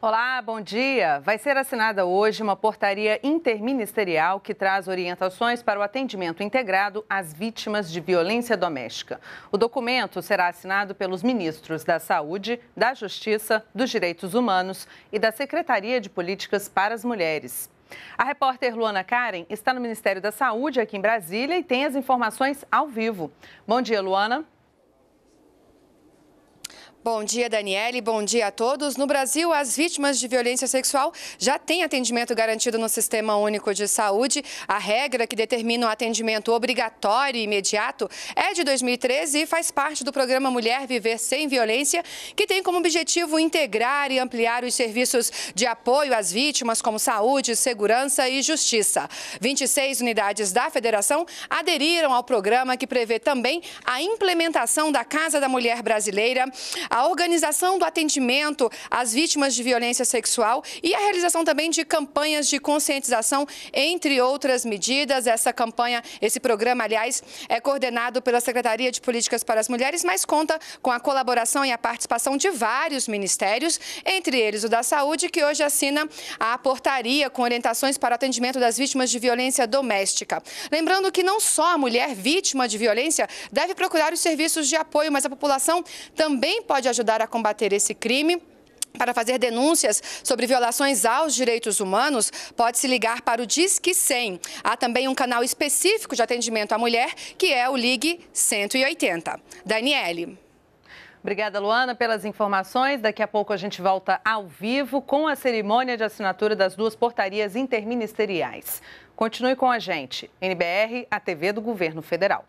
Olá, bom dia. Vai ser assinada hoje uma portaria interministerial que traz orientações para o atendimento integrado às vítimas de violência doméstica. O documento será assinado pelos ministros da Saúde, da Justiça, dos Direitos Humanos e da Secretaria de Políticas para as Mulheres. A repórter Luana Karen está no Ministério da Saúde aqui em Brasília e tem as informações ao vivo. Bom dia, Luana. Bom dia, Daniele. Bom dia a todos. No Brasil, as vítimas de violência sexual já têm atendimento garantido no Sistema Único de Saúde. A regra que determina o atendimento obrigatório e imediato é de 2013 e faz parte do programa Mulher Viver Sem Violência, que tem como objetivo integrar e ampliar os serviços de apoio às vítimas, como saúde, segurança e justiça. 26 unidades da federação aderiram ao programa, que prevê também a implementação da Casa da Mulher Brasileira a organização do atendimento às vítimas de violência sexual e a realização também de campanhas de conscientização, entre outras medidas. Essa campanha, esse programa, aliás, é coordenado pela Secretaria de Políticas para as Mulheres, mas conta com a colaboração e a participação de vários ministérios, entre eles o da Saúde, que hoje assina a portaria com orientações para atendimento das vítimas de violência doméstica. Lembrando que não só a mulher vítima de violência deve procurar os serviços de apoio, mas a população também pode pode ajudar a combater esse crime para fazer denúncias sobre violações aos direitos humanos, pode se ligar para o Disque 100. Há também um canal específico de atendimento à mulher, que é o Ligue 180. Daniele. Obrigada, Luana, pelas informações. Daqui a pouco a gente volta ao vivo com a cerimônia de assinatura das duas portarias interministeriais. Continue com a gente. NBR, a TV do Governo Federal.